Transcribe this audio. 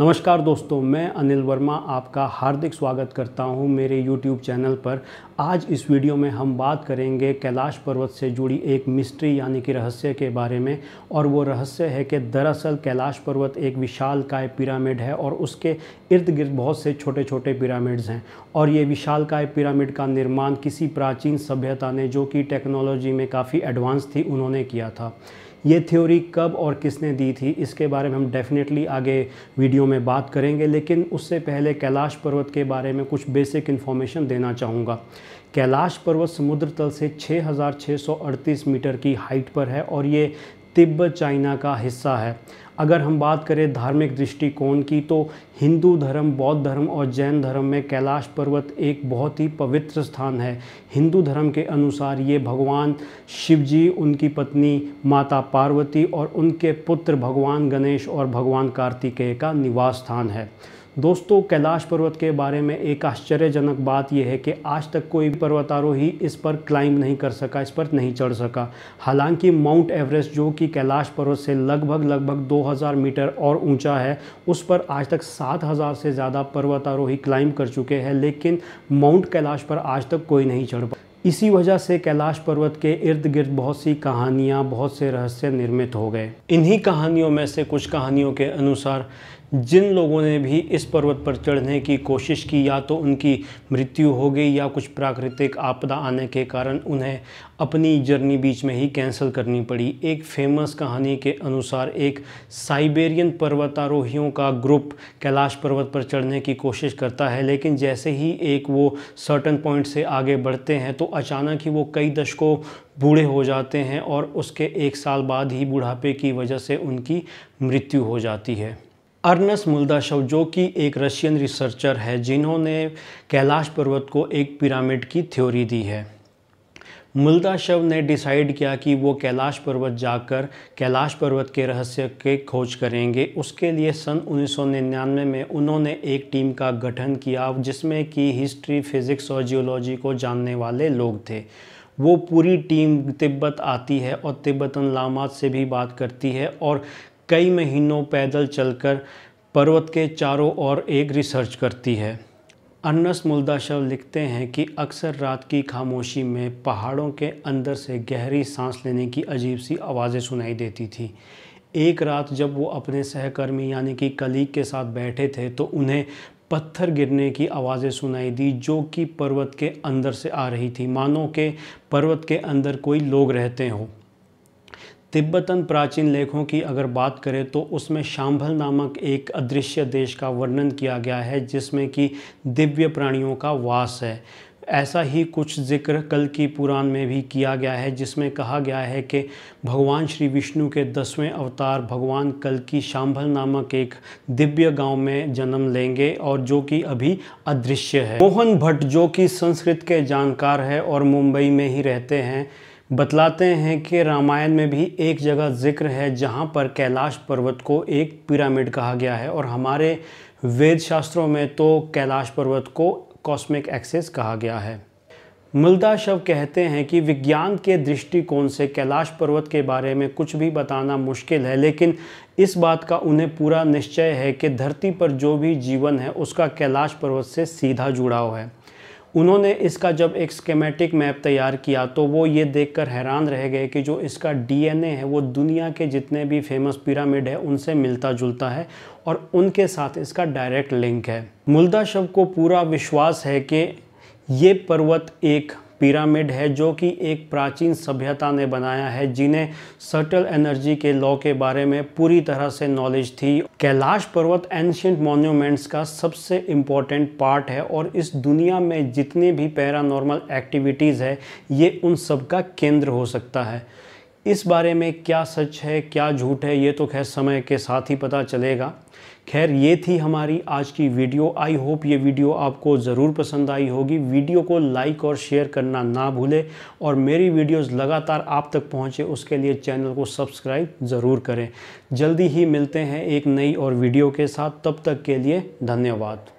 नमस्कार दोस्तों मैं अनिल वर्मा आपका हार्दिक स्वागत करता हूं मेरे YouTube चैनल पर आज इस वीडियो में हम बात करेंगे कैलाश पर्वत से जुड़ी एक मिस्ट्री यानी कि रहस्य के बारे में और वो रहस्य है कि दरअसल कैलाश पर्वत एक विशाल काय पिरामिड है और उसके इर्द गिर्द बहुत से छोटे छोटे पिरामिड्स हैं और ये विशाल काय पिरामिड का निर्माण किसी प्राचीन सभ्यता ने जो कि टेक्नोलॉजी में काफ़ी एडवांस थी उन्होंने किया था ये थ्योरी कब और किसने दी थी इसके बारे में हम डेफिनेटली आगे वीडियो में बात करेंगे लेकिन उससे पहले कैलाश पर्वत के बारे में कुछ बेसिक इन्फॉर्मेशन देना चाहूँगा कैलाश पर्वत समुद्र तल से 6638 मीटर की हाइट पर है और ये तिब्बत चाइना का हिस्सा है अगर हम बात करें धार्मिक दृष्टिकोण की तो हिंदू धर्म बौद्ध धर्म और जैन धर्म में कैलाश पर्वत एक बहुत ही पवित्र स्थान है हिंदू धर्म के अनुसार ये भगवान शिव जी उनकी पत्नी माता पार्वती और उनके पुत्र भगवान गणेश और भगवान कार्तिकेय का निवास स्थान है दोस्तों कैलाश पर्वत के बारे में एक आश्चर्यजनक बात यह है कि आज तक कोई पर्वतारोही इस पर क्लाइंब नहीं कर सका इस पर नहीं चढ़ सका हालांकि माउंट एवरेस्ट जो कि कैलाश पर्वत से लगभग लगभग 2000 मीटर और ऊंचा है उस पर आज तक 7000 से ज़्यादा पर्वतारोही क्लाइंब कर चुके हैं लेकिन माउंट कैलाश पर आज तक कोई नहीं चढ़ पा इसी वजह से कैलाश पर्वत के इर्द गिर्द बहुत सी कहानियाँ बहुत से रहस्य निर्मित हो गए इन्हीं कहानियों में से कुछ कहानियों के अनुसार जिन लोगों ने भी इस पर्वत पर चढ़ने की कोशिश की या तो उनकी मृत्यु हो गई या कुछ प्राकृतिक आपदा आने के कारण उन्हें अपनी जर्नी बीच में ही कैंसिल करनी पड़ी एक फेमस कहानी के अनुसार एक साइबेरियन पर्वतारोहियों का ग्रुप कैलाश पर्वत पर चढ़ने की कोशिश करता है लेकिन जैसे ही एक वो सर्टन पॉइंट से आगे बढ़ते हैं तो अचानक ही वो कई दशकों बूढ़े हो जाते हैं और उसके एक साल बाद ही बुढ़ापे की वजह से उनकी मृत्यु हो जाती है अर्नस मुल्दाशव जो कि एक रशियन रिसर्चर है जिन्होंने कैलाश पर्वत को एक पिरामिड की थ्योरी दी है मुल्दाशव ने डिसाइड किया कि वो कैलाश पर्वत जाकर कैलाश पर्वत के रहस्य के खोज करेंगे उसके लिए सन 1999 में उन्होंने एक टीम का गठन किया जिसमें कि हिस्ट्री फिज़िक्स और जियोलॉजी को जानने वाले लोग थे वो पूरी टीम तिब्बत आती है और तिब्बतन लामात से भी बात करती है और कई महीनों पैदल चलकर पर्वत के चारों ओर एक रिसर्च करती है अनस मुल्दाशव लिखते हैं कि अक्सर रात की खामोशी में पहाड़ों के अंदर से गहरी सांस लेने की अजीब सी आवाज़ें सुनाई देती थी एक रात जब वो अपने सहकर्मी यानी कि कलीग के साथ बैठे थे तो उन्हें पत्थर गिरने की आवाज़ें सुनाई दी जो कि पर्वत के अंदर से आ रही थी मानो के पर्वत के अंदर कोई लोग रहते हों तिब्बतन प्राचीन लेखों की अगर बात करें तो उसमें शाम्भल नामक एक अदृश्य देश का वर्णन किया गया है जिसमें कि दिव्य प्राणियों का वास है ऐसा ही कुछ जिक्र कल की पुराण में भी किया गया है जिसमें कहा गया है कि भगवान श्री विष्णु के दसवें अवतार भगवान कल की शाम्भल नामक एक दिव्य गांव में जन्म लेंगे और जो कि अभी अदृश्य है मोहन भट्ट जो कि संस्कृत के जानकार है और मुंबई में ही रहते हैं बतलाते हैं कि रामायण में भी एक जगह जिक्र है जहाँ पर कैलाश पर्वत को एक पिरामिड कहा गया है और हमारे वेद शास्त्रों में तो कैलाश पर्वत को कॉस्मिक एक्सेस कहा गया है मुल्दा शव कहते हैं कि विज्ञान के दृष्टिकोण से कैलाश पर्वत के बारे में कुछ भी बताना मुश्किल है लेकिन इस बात का उन्हें पूरा निश्चय है कि धरती पर जो भी जीवन है उसका कैलाश पर्वत से सीधा जुड़ाव है उन्होंने इसका जब एक स्केमेटिक मैप तैयार किया तो वो ये देखकर हैरान रह गए कि जो इसका डीएनए है वो दुनिया के जितने भी फेमस पिरामिड है उनसे मिलता जुलता है और उनके साथ इसका डायरेक्ट लिंक है मुल्दा शव को पूरा विश्वास है कि ये पर्वत एक पिरामिड है जो कि एक प्राचीन सभ्यता ने बनाया है जिन्हें सटल एनर्जी के लॉ के बारे में पूरी तरह से नॉलेज थी कैलाश पर्वत एंशियंट मोन्यूमेंट्स का सबसे इम्पॉर्टेंट पार्ट है और इस दुनिया में जितने भी पैरानॉर्मल एक्टिविटीज़ है ये उन सब का केंद्र हो सकता है इस बारे में क्या सच है क्या झूठ है ये तो खैर समय के साथ ही पता चलेगा खैर ये थी हमारी आज की वीडियो आई होप ये वीडियो आपको ज़रूर पसंद आई होगी वीडियो को लाइक और शेयर करना ना भूलें और मेरी वीडियोस लगातार आप तक पहुंचे उसके लिए चैनल को सब्सक्राइब ज़रूर करें जल्दी ही मिलते हैं एक नई और वीडियो के साथ तब तक के लिए धन्यवाद